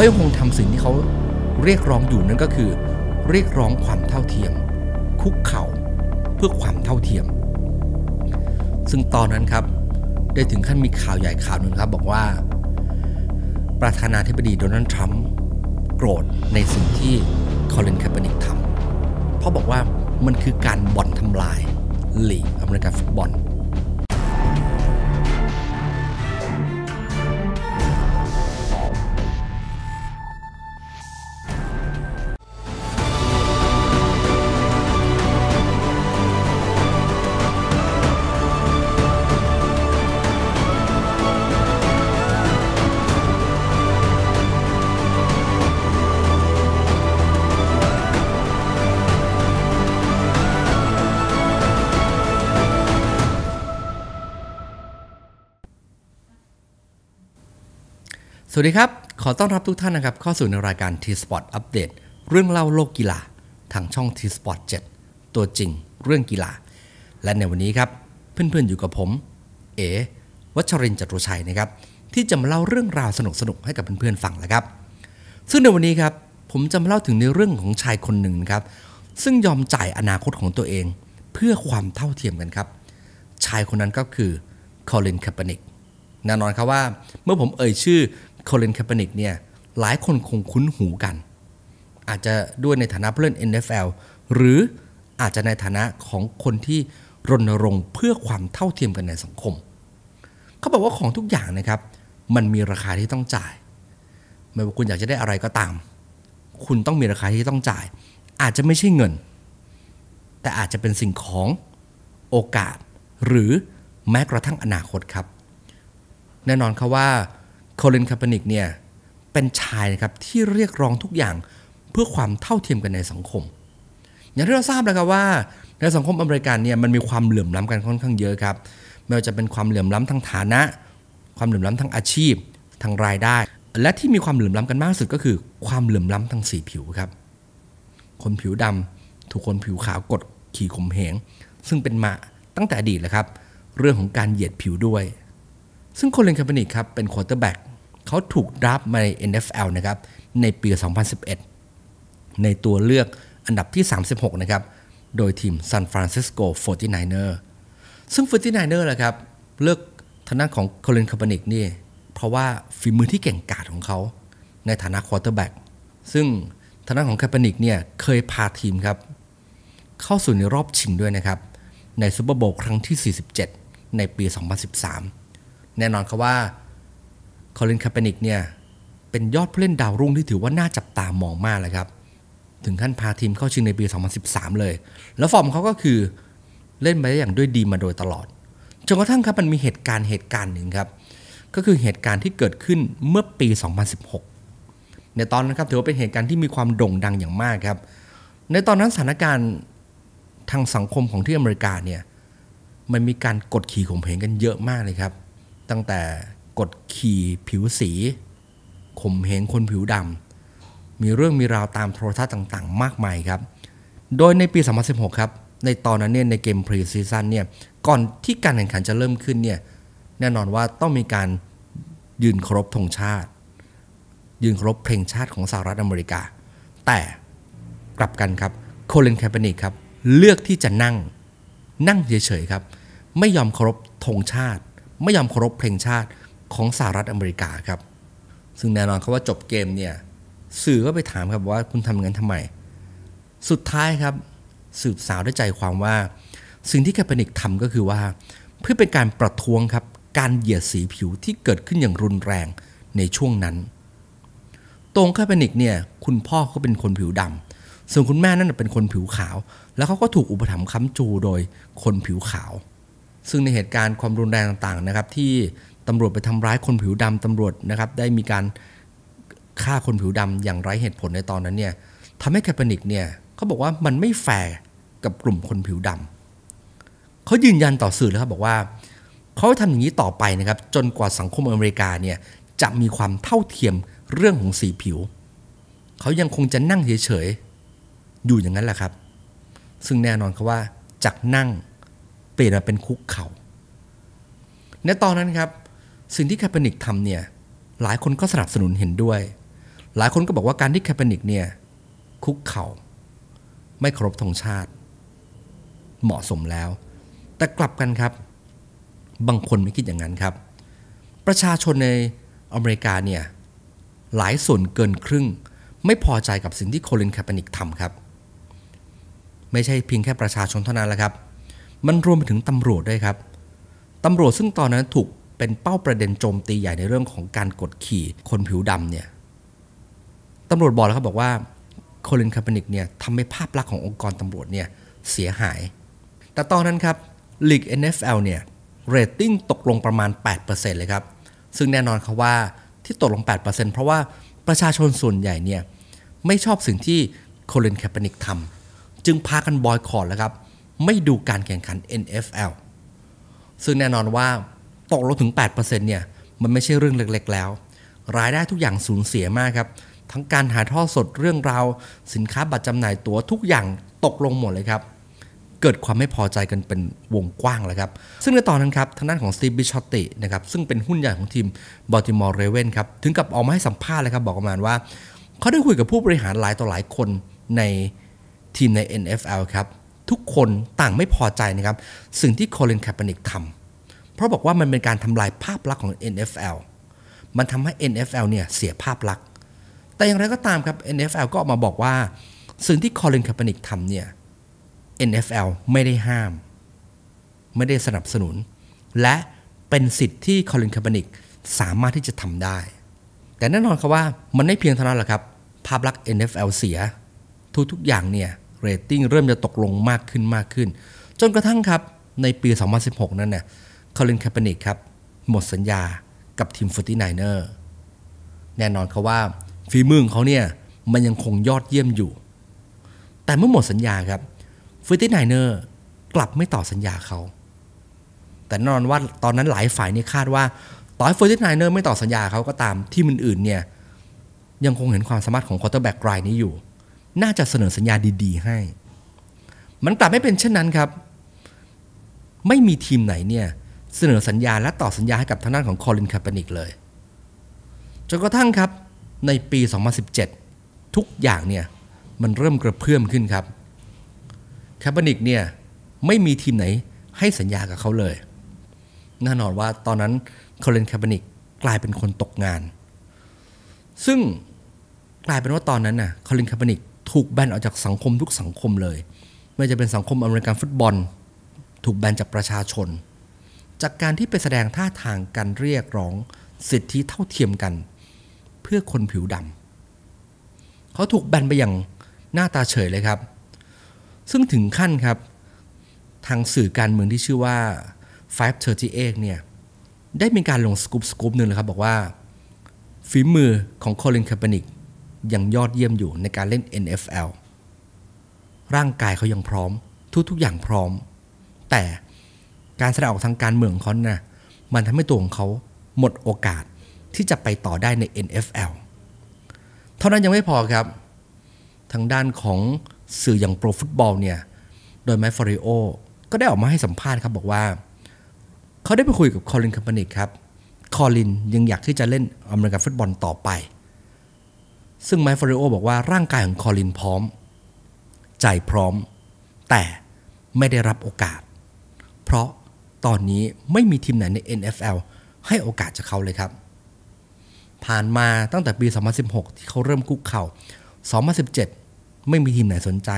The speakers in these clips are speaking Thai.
เขายังคงทำสิ่งที่เขาเรียกร้องอยู่นั่นก็คือเรียกร้องความเท่าเทียม คุกเข่าเพื่อความเท่าเทียม ซึ่งตอนนั้นครับได้ถึงขั้นมีข่าวใหญ่ข่าวหนึ่งครับบอกว่า ประธานาธิบดีโดนัลด์ทรัมป์โกรธในสิ่งที่คอลินแคปนิกทำเพราะบอกว่ามันคือการบ่อนทำลายลีกอเมริกันฟุตบอลวัสดีครับ ขอต้อนรับทุกท่านนะครับเข้าสู่ในรายการ T-Sport อัปเดตเรื่องเล่าโลกกีฬาทางช่อง T-Sport 7 ตัวจริงเรื่องกีฬา และในวันนี้ครับเพื่อนๆอยู่กับผมเอวัชรินจตุชัยนะครับที่จะมาเล่าเรื่องราวสนุกสนุกให้กับเพื่อนๆฟังนะครับซึ่งในวันนี้ครับผมจะมาเล่าถึงในเรื่องของชายคนหนึ่งครับซึ่งยอมจ่ายอนาคตของตัวเอง เพื่อความเท่าเทียมกันครับ ชายคนนั้นก็คือคอลินคาปนิกแน่นอนครับว่าเมื่อผมเอ่ยชื่อโคลินแคปนิกเนี่ยหลายคนคงคุ้นหูกัน อาจจะด้วยในฐานะเพืเอน NFL หรืออาจจะในฐานะของคนที่รณรงค์เพื่อความเท่าเทียมกันในสังคม เขาบอกว่าของทุกอย่างนะครับ มันมีราคาที่ต้องจ่ายไม่ว่าคุณอยากจะได้อะไรก็ตาม คุณต้องมีราคาที่ต้องจ่าย อาจจะไม่ใช่เงิน แต่อาจจะเป็นสิ่งของโอกาส หรือแม้กระทั่งอนาคตครับ แน่นอนครับว่าโคลินคาปนิกเนี่ยเป็นชายนะครับที่เรียกร้องทุกอย่างเพื่อความเท่าเทียมกันในสังคม อย่างที่เราทราบแล้วครับว่า ในสังคมอเมริกันเนี่ยมันมีความเหลื่อมล้ากันค่อนข้างเยอะครับไม่ว่าจะเป็นความเหลื่อมล้าทางฐานะ ความเหลื่อมล้าทางอาชีพทางรายได้ และที่มีความเหลื่อมล้ากันมากสุดก็คือ ความเหลื่อมล้าทางสีผิวครับคนผิวดำถูกคนผิวขาวกดขี่ข่มเหง ซึ่งเป็นมาตั้งแต่อดีตแล้วครับเรื่องของการเหยียดผิวด้วย ซึ่งโคลินคาปนิกครับเป็นควอเตอร์แบ็กเขาถูกรับมาใน NFL นะครับในปี 2011 ในตัวเลือกอันดับที่ 36 นะครับโดยทีมซ a นฟรานซิสโก 49er ซึ่ง 49er ละครับเลือกทางด้านของโคลินคาร์บนิกนี่ เพราะว่าฝีมือที่เก่งกาจของเขา ในฐานะควอเตอร์แบ็กซึ่งทางด้านของคาร์บนิกเนี่ยเคยพาทีมครับ เข้าสู่ในรอบชิงด้วยนะครับในซูเปอร์โบว์ครั้งที่ 47 ในปี 2013 แน่นอนครับว่าคอลินคาเปนิกเนี่ยเป็นยอดผู้เล่นดาวรุ่งที่ถือว่าน่าจับตามองมากเลยครับ ถึงขั้นพาทีมเข้าชิงในปี 2013 เลย แล้วฟอร์มเขาก็คือเล่นไปได้อย่างด้วยดีมาโดยตลอดจนกระทั่งครับ มันมีเหตุการณ์เหตุการณ์หนึ่งครับ ก็คือเหตุการณ์ที่เกิดขึ้นเมื่อปี 2016 ในตอนนั้นครับถือว่าเป็นเหตุการณ์ที่มีความโด่งดังอย่างมากครับ ในตอนนั้นสถานการณ์ทางสังคมของที่อเมริกาเนี่ยมันมีการกดขี่ข่มเหงกันเยอะมากเลยครับ ตั้งแต่กดขี่ผิวสีข่มเหงคนผิวดำมีเรื่องมีราวตามโทรทัศน์ต่างๆ มากมายครับ โดยในปี 2016 ครับ ในตอนนั้นเนี่ยในเกมพรีซีซั่นเนี่ยก่อนที่การแข่งขันจะเริ่มขึ้นเนี่ยแน่นอนว่าต้องมีการยืนครบธงชาติ ยืนครบเพลงชาติของสหรัฐอเมริกา แต่กลับกันครับโคลินแคปเนิกครับ เลือกที่จะนั่งนั่งเฉยๆครับ ไม่ยอมครบธงชาติ ไม่ยอมครบเพลงชาติของสหรัฐอเมริกาครับ ซึ่งแน่นอนเขาว่าจบเกมเนี่ย สื่อก็ไปถามครับว่าคุณทำงั้นทำไม สุดท้ายครับสืบสาวได้ใจความว่า สิ่งที่แคปนิกทำก็คือว่าเพื่อเป็นการประท้วงครับการเหยียดสีผิวที่เกิดขึ้นอย่างรุนแรงในช่วงนั้น ตรงแคปนิกเนี่ยคุณพ่อก็เป็นคนผิวดำส่วนคุณแม่นั่นเป็นคนผิวขาว แล้วเขาก็ถูกอุปถัมภ์ค้ำจู โดยคนผิวขาว ซึ่งในเหตุการณ์ความรุนแรงต่างๆนะครับที่ตำรวจไปทำร้ายคนผิวดำ ตำรวจนะครับ ได้มีการฆ่าคนผิวดำ อย่างไร้เหตุผลในตอนนั้นเนี่ยทำให้แคปนิกเนี่ยเขาบอกว่ามันไม่แฟร์กับกลุ่มคนผิวดำเขายืนยันต่อสื่อแล้วครับบอกว่าเขาทำอย่างนี้ต่อไปนะครับ จนกว่าสังคมอเมริกาเนี่ยจะมีความเท่าเทียมเรื่องของสีผิวเขายังคงจะนั่งเฉย ๆ อยู่อย่างนั้นแหละครับ ซึ่งแน่นอนครับว่าจากนั่งเปลี่ยนมาเป็นคุกเขา่าในตอนนั้นครับสิ่งที่แคปเปนิกทำเนี่ย หลายคนก็สนับสนุนเห็นด้วย หลายคนก็บอกว่าการที่แคปเปนิกเนี่ยคุกเขา่า ไม่เคารพธงชาติ เหมาะสมแล้ว แต่กลับกันครับ บางคนไม่คิดอย่างนั้นครับ ประชาชนในอเมริกาเนี่ยหลายส่วนเกินครึ่ง ไม่พอใจกับสิ่งที่โคลินแคปเปนิกทำครับ ไม่ใช่เพียงแค่ประชาชนเท่านั้นแหละครับมันรวมไปถึงตำรวจด้วยครับตำรวจซึ่งตอนนั้นถูกเป็นเป้าประเด็นโจมตีใหญ่ในเรื่องของการกดขี่คนผิวดำเนี่ย ตำรวจบอกแล้วครับ บอกว่าโคลินคาปนิกเนี่ยทำให้ภาพลักษณ์ขององค์กรตำรวจเนี่ย เสียหาย แต่ตอนนั้นครับลีก NFL เนี่ยเรตติ้งตกลงประมาณ 8%เลยครับ ซึ่งแน่นอนครับว่าที่ตกลง 8%เพราะว่าประชาชนส่วนใหญ่เนี่ย ไม่ชอบสิ่งที่โคลินแคปนิกทำจึงพากันบอยคอรดแล้วครับไม่ดูการแข่งขัน NFL ซึ่งแน่นอนว่าตกลงถึง 8%เนี่ย มันไม่ใช่เรื่องเล็กๆ แล้ว รายได้ทุกอย่างสูญเสียมากครับ ทั้งการหาท่อสดเรื่องราว สินค้าบัตรจำหน่ายตัว๋วทุกอย่างตกลงหมดเลยครับ เกิดความไม่พอใจกันเป็นวงกว้างเลยครับ ซึ่งในตอนนั้นครับทางด้านของซีบิชอตตินะครับ ซึ่งเป็นหุ้นใหญ่ของทีมบอติมอร์เรเวนครับ ถึงกับออกมาให้สัมภาษณ์เลยครับบอกประมาณว่าเขาได้คุยกับผู้บริหารหลายต่อหลายคนในทีมใน NFL ครับทุกคนต่างไม่พอใจนะครับสิ่งที่โคลินแคปเปนิกทำเพราะบอกว่ามันเป็นการทำลายภาพลักษณ์ของ NFL มันทำให้ NFL เนี่ยเสียภาพลักษณ์ แต่อย่างไรก็ตามครับ NFL ก็ออกมาบอกว่าสิ่งที่คอลินคาปนิกทำเนี่ย NFL ไม่ได้ห้าม ไม่ได้สนับสนุน และเป็นสิทธิ์ที่คอลินคาปนิกสามารถที่จะทำได้ แต่แน่นอนครับว่ามันไม่เพียงเท่านั้นแหละครับ ภาพลักษณ์ NFL เสีย ทุกๆอย่างเนี่ยเรตติ้งเริ่มจะตกลงมากขึ้นมากขึ้น จนกระทั่งครับในปี 2016 นั้นเนี่ยคอลินคปนิกครับ หมดสัญญากับทีมฟุตติไนเนอร์แน่นอนเขาว่าฝีมือของเขาเนี่ย มันยังคงยอดเยี่ยมอยู่ แต่เมื่อหมดสัญญาครับฟุตติไนเนอร์กลับไม่ต่อสัญญาเขา แต่แน่นอนว่าตอนนั้นหลายฝ่ายเนี่ยคาดว่าต่อให้ฟุตตไนเนอร์ไม่ต่อสัญญาเขาก็ตามที่มันอื่นเนี่ย ยังคงเห็นความสามารถของคอร์เตอร์แบ็กรายนี้อยู่ น่าจะเสนอสัญญาดี ๆ ให้ มันกลับไม่เป็นเช่นนั้นครับ ไม่มีทีมไหนเนี่ยเสนอสัญญาและต่อสัญญา ให้กับทางด้านของคอลินคาปนิกเลยจนกระทั่งครับในปี 2017 ทุกอย่างเนี่ยมันเริ่มกระเพื่อมขึ้นครับคาปนิกเนี่ยไม่มีทีมไหนให้สัญญากับเขาเลยแน่นอนว่าตอนนั้นคอลินคาปนิกกลายเป็นคนตกงาน ซึ่งกลายเป็นว่าตอนนั้นน่ะคอลินคาปนิกถูกแบนออกจากสังคมทุกสังคมเลย ไม่จะเป็นสังคมอเมริกันฟุตบอล ถูกแบนจากประชาชนจากการที่ไปแสดงท่าทางการเรียกร้องสิทธิเท่าเทียมกัน เพื่อคนผิวดำเขาถูกแบนไปอย่างหน้าตาเฉยเลยครับ ซึ่งถึงขั้นครับ ทางสื่อการเมืองที่ชื่อว่า 538เนี่ยได้มีการลงสกูปสกูปหนึ่งเลยครับบอกว่า ฝีมือของโคลินคาปนิก ยังยอดเยี่ยมอยู่ในการเล่น NFL ร่างกายเขายังพร้อม ทุกๆอย่างพร้อม แต่การแสดงออกทางการเมืองเขานะ่ะมันทำให้ตัวของเขาหมดโอกาสที่จะไปต่อได้ใน NFL เท่านั้นยังไม่พอครับ ทางด้านของสื่ออย่างโปรฟุตบอลเนี่ย โดยแมฟอริโอ ก็ได้ออกมาให้สัมภาษณ์ครับบอกว่า เขาได้ไปคุยกับคอลินคัมปานิกครับคอลินยังอยากที่จะเล่นอเมริกันฟุตบอลต่อไป ซึ่งไมฟอริโอบอกว่าร่างกายของคอลินพร้อมใจพร้อม แต่ไม่ได้รับโอกาส เพราะตอนนี้ไม่มีทีมไหนใน NFL ให้โอกาสจากเขาเลยครับ ผ่านมาตั้งแต่ปี 2016 ที่เขาเริ่มคุกเขา่า2017 ไม่มีทีมไหนสนใจ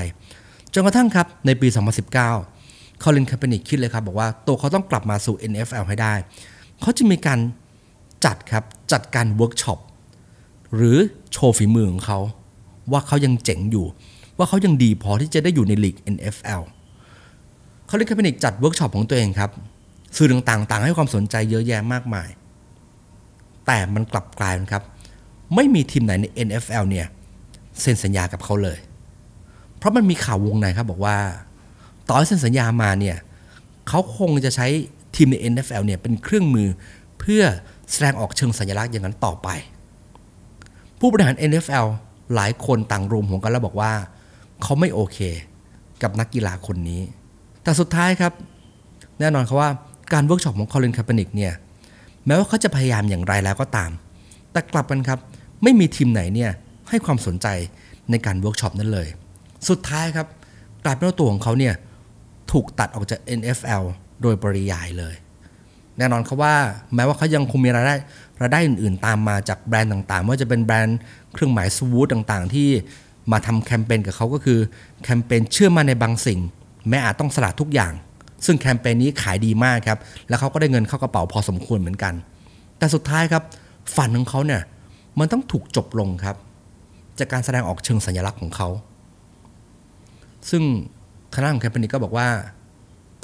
จนกระทั่งครับในปี 2019คอลินคาเปนิก คิดเลยครับบอกว่าตัวเขาต้องกลับมาสู่ NFL ให้ได้ เขาจะมีการจัดครับจัดการเวิร์กช็อปหรือโชว์ฝีมือของเขาว่าเขายังเจ๋งอยู่ ว่าเขายังดีพอที่จะได้อยู่ในลีก NFL คาลิคาเพนิกจัดเวิร์กช็อปของตัวเองครับ สื่อต่างๆต่างให้ความสนใจเยอะแยะมากมาย แต่มันกลับกลายครับ ไม่มีทีมไหนใน NFL เนี่ยเซ็นสัญญากับเขาเลย เพราะมันมีข่าววงในครับ บอกว่าต่อเซ็นสัญญามาเนี่ยเขาคงจะใช้ทีมใน NFL เนี่ยเป็นเครื่องมือเพื่อแสดงออกเชิงสัญลักษณ์อย่างนั้นต่อไป ผู้บริหาร NFL หลายคนต่างรวมหัวกันแล้วบอกว่า เขาไม่โอเค กับนักกีฬาคนนี้แต่สุดท้ายครับ แน่นอนครับว่าการเวิร์กช็อปของคอลินคาปนิกเนี่ยแม้ว่าเขาจะพยายามอย่างไรแล้วก็ตาม แต่กลับกันครับไม่มีทีมไหนเนี่ยให้ความสนใจในการเวิร์กช็อปนั้นเลย สุดท้ายครับกลายเป็นตัวของเขาเนี่ยถูกตัดออกจาก NFL โดยปริยายเลย แน่นอนครับว่าแม้ว่าเขายังคงมีรายได้รายได้อื่นๆตามมาจากแบรนด์ต่างๆว่าจะเป็นแบรนด์เครื่องหมายสวูดต่างๆ ที่มาทำแคมเปญกับเขาก็คือแคมเปญเชื่อมาในบางสิ่งแม้อาจต้องสละทุกอย่าง ซึ่งแคมเปญนี้ขายดีมากครับ แล้วเขาก็ได้เงินเข้ากระเป๋าพอสมควรเหมือนกัน แต่สุดท้ายครับ ฝันของเขาเนี่ย มันต้องถูกจบลงครับ จากการแสดงออกเชิงสัญลักษณ์ของเขา ซึ่งคณะของแคมเปญนี้ก็บอกว่า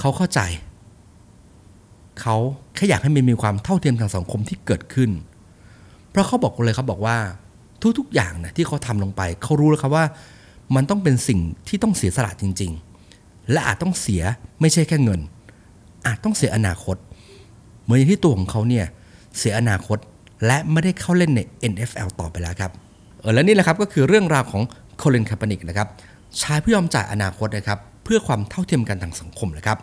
เขาเข้าใจ เขาแค่อยากให้มันมีความเท่าเทียมทางสังคมที่เกิดขึ้น เพราะเขาบอกเลยเขาบอกว่า ทุก ๆอย่างนะที่เขาทำลงไป เขารู้แล้วครับว่า มันต้องเป็นสิ่งที่ต้องเสียสละจริง ๆและอาจต้องเสียไม่ใช่แค่เงิน อาจต้องเสียอนาคตเหมือนอย่างที่ตัวของเขาเนี่ยเสียอนาคต และไม่ได้เข้าเล่นใน NFL ต่อไปแล้วครับเออและนี่แหละครับก็คือเรื่องราวของโคลินคาปนิกนะครับชายผู้ยอมจ่ายอนาคตนะครับเพื่อความเท่าเทียมกันทางสังคมนะครับ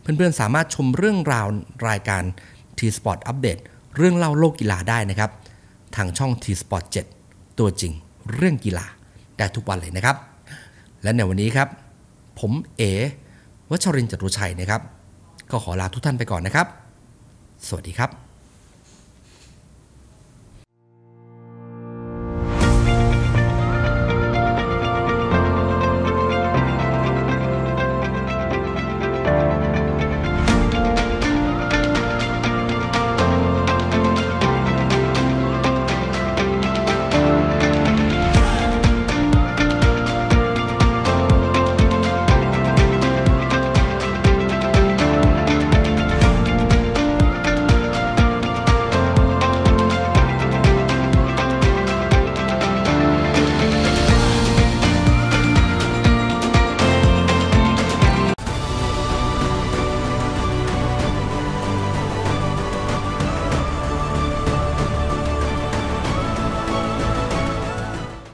เพื่อนๆสามารถชมเรื่องราวรายการ T-Sport อัปเดตเรื่องเล่าโลกกีฬาได้นะครับทางช่อง T-Sport 7 ตัวจริงเรื่องกีฬาได้ทุกวันเลยนะครับ และในวันนี้ครับผมเอวัชรินจตุชัยนะครับ ก็ขอลาทุกท่านไปก่อนนะครับ สวัสดีครับ